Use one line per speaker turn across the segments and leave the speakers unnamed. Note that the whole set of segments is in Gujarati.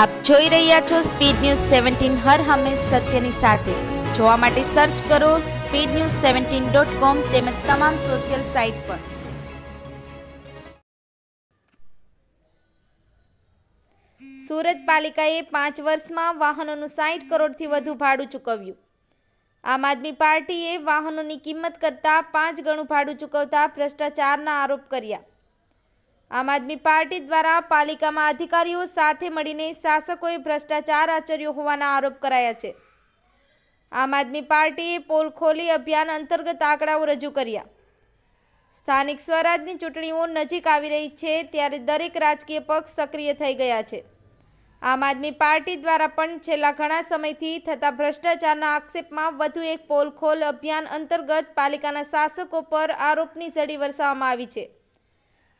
આપ જોઈ રહ્યા છો સ્પીડ ન્યૂઝ સેવન્ટીન હર હંમેશ સત્યની સાથે જોવા માટે સર્ચ કરો speed news seventeen dot com તેમજ તમામ સોશિયલ સાઇટ પર સુરત પાલિકાએ પાંચ વર્ષમાં વાહનોનું સાઠ કરોડથી વધુ ભાડું ચૂકવ્યું આમ આદમી પાર્ટીએ વાહનોની કિંમત કરતાં પાંચ ગણું ભાડું ચૂકવતા ભ્રષ્ટાચારના આરોપ કર્યા આમ આદમી પાર્ટી દ્વારા પાલિકામાં અધિકારીઓ સાથે મળીને શાસકોએ ભ્રષ્ટાચાર આચર્યો હોવાના આરોપ કરાયા છે આમ આદમી પાર્ટીએ પોલ ખોલી અભિયાન અંતર્ગત આંકડાઓ રજૂ કર્યા સ્થાનિક સ્વરાજની ચૂંટણીઓ નજીક આવી રહી છે ત્યારે દરેક રાજકીય પક્ષ સક્રિય થઈ ગયા છે આમ આદમી પાર્ટી દ્વારા પણ છેલ્લા ઘણા સમયથી થતા ભ્રષ્ટાચારના આક્ષેપમાં વધુ એક પોલ ખોલ અભિયાન અંતર્ગત પાલિકાના શાસકો પર આરોપની સડી વરસાવવામાં આવી છે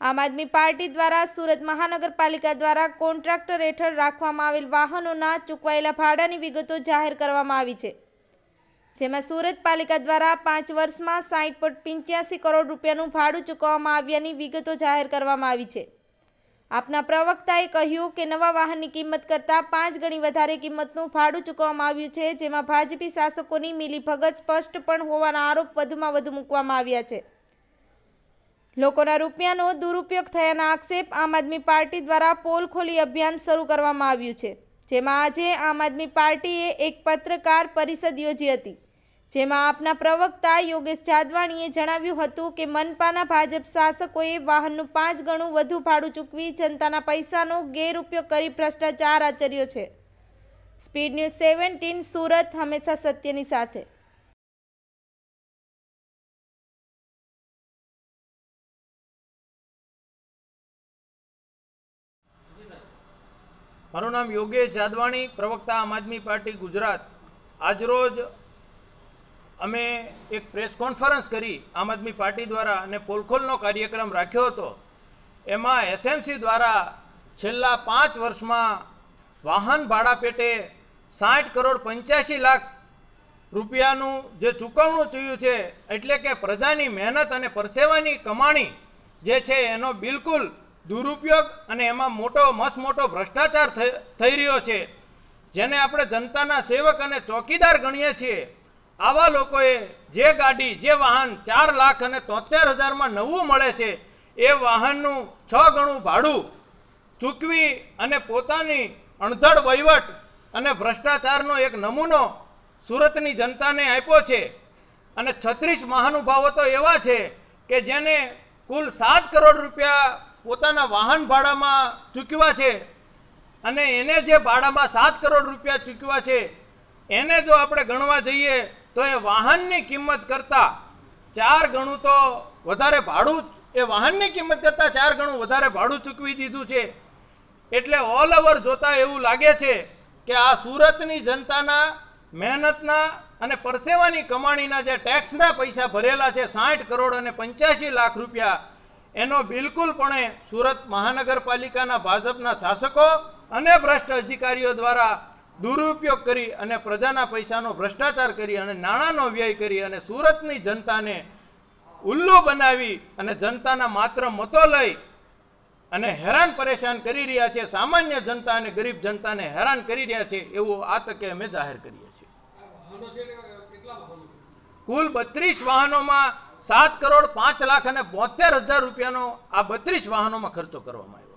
આમ આદમી પાર્ટી દ્વારા સુરત મહાનગરપાલિકા દ્વારા કોન્ટ્રાક્ટર હેઠળ રાખવામાં આવેલ વાહનોના ચૂકવાયેલા ભાડાની વિગતો જાહેર કરવામાં આવી છે જેમાં સુરત પાલિકા દ્વારા પાંચ વર્ષમાં સાહીઠ પોઈન્ટ પંચ્યાસી કરોડ રૂપિયાનું ભાડું ચૂકવવામાં આવ્યાની વિગતો જાહેર કરવામાં આવી છે આપના પ્રવક્તાએ કહ્યું કે નવા વાહનની કિંમત કરતાં પાંચ ગણી વધારે કિંમતનું ભાડું ચૂકવવામાં આવ્યું છે જેમાં ભાજપી શાસકોની મિલીભગત સ્પષ્ટ પણ હોવાના આરોપ વધુમાં વધુ મૂકવામાં આવ્યા છે લોકોના રૂપિયાનો દુરુપયોગ થયાના આક્ષેપ આમ આદમી પાર્ટી દ્વારા પોલ ખોલી અભિયાન શરૂ કરવામાં આવ્યું છે જેમાં આજે આમ આદમી પાર્ટીએ એક પત્રકાર પરિષદ યોજી હતી જેમાં આપના પ્રવક્તા યોગેશ જાદવાણીએ જણાવ્યું હતું કે મનપાના ભાજપ શાસકોએ વાહનનું પાંચ ગણું વધુ ભાડું ચૂકવી જનતાના પૈસાનો ગેરઉપયોગ કરી ભ્રષ્ટાચાર આચર્યો છે સ્પીડ ન્યૂઝ સેવન્ટીન સુરત હંમેશા સત્યની સાથે
મારું નામ યોગેશ જાદવાણી પ્રવક્તા આમ આદમી પાર્ટી ગુજરાત આજરોજ અમે એક પ્રેસ કોન્ફરન્સ કરી આમ આદમી પાર્ટી દ્વારા અને પોલખોલનો કાર્યક્રમ રાખ્યો હતો એમાં એસએમસી દ્વારા છેલ્લા પાંચ વર્ષમાં વાહન ભાડા પેટે સાઠ કરોડ પંચ્યાસી લાખ રૂપિયાનું જે ચૂકવણું થયું છે એટલે કે પ્રજાની મહેનત અને પરસેવાની કમાણી જે છે એનો બિલકુલ દુરુપયોગ અને એમાં મોટો મસ્ત મોટો ભ્રષ્ટાચાર થઈ રહ્યો છે જેને આપણે જનતાના સેવક અને ચોકીદાર ગણીએ છીએ આવા લોકોએ જે ગાડી જે વાહન ચાર લાખ અને તોતેર હજારમાં નવું મળે છે એ વાહનનું છ ગણું ભાડું ચૂકવી અને પોતાની અણધડ વહીવટ અને ભ્રષ્ટાચારનો એક નમૂનો સુરતની જનતાને આપ્યો છે અને છત્રીસ મહાનુભાવો તો એવા છે કે જેને કુલ સાત કરોડ રૂપિયા પોતાના વાહન ભાડામાં ચૂકવ્યા છે અને એને જે ભાડામાં સાત કરોડ રૂપિયા ચૂકવ્યા છે એને જો આપણે ગણવા જઈએ તો એ વાહનની કિંમત કરતાં ચાર ગણું તો વધારે ભાડું એ વાહનની કિંમત કરતાં ચાર ગણું વધારે ભાડું ચૂકવી દીધું છે એટલે ઓલ ઓવર જોતાં એવું લાગે છે કે આ સુરતની જનતાના મહેનતના અને પરસેવાની કમાણીના જે ટેક્સના પૈસા ભરેલા છે સાઠ કરોડ અને પંચ્યાસી લાખ રૂપિયા એનો બિલકુલપણે સુરત મહાનગરપાલિકાના ભાજપના શાસકો અને ભ્રષ્ટ અધિકારીઓ દ્વારા દુરુપયોગ કરી અને પ્રજાના પૈસાનો ભ્રષ્ટાચાર કરી અને નાણાંનો વ્યય કરી અને સુરતની જનતાને ઉલ્લુ બનાવી અને જનતાના માત્ર મતો લઈ અને હેરાન પરેશાન કરી રહ્યા છે સામાન્ય જનતા અને ગરીબ જનતાને હેરાન કરી રહ્યા છે એવું આ તકે અમે જાહેર કરીએ છીએ કુલ બત્રીસ વાહનોમાં સાત કરોડ પાંચ લાખ અને બોતેર હજાર રૂપિયાનો આ બત્રીસ વાહનોમાં ખર્ચો કરવામાં આવ્યો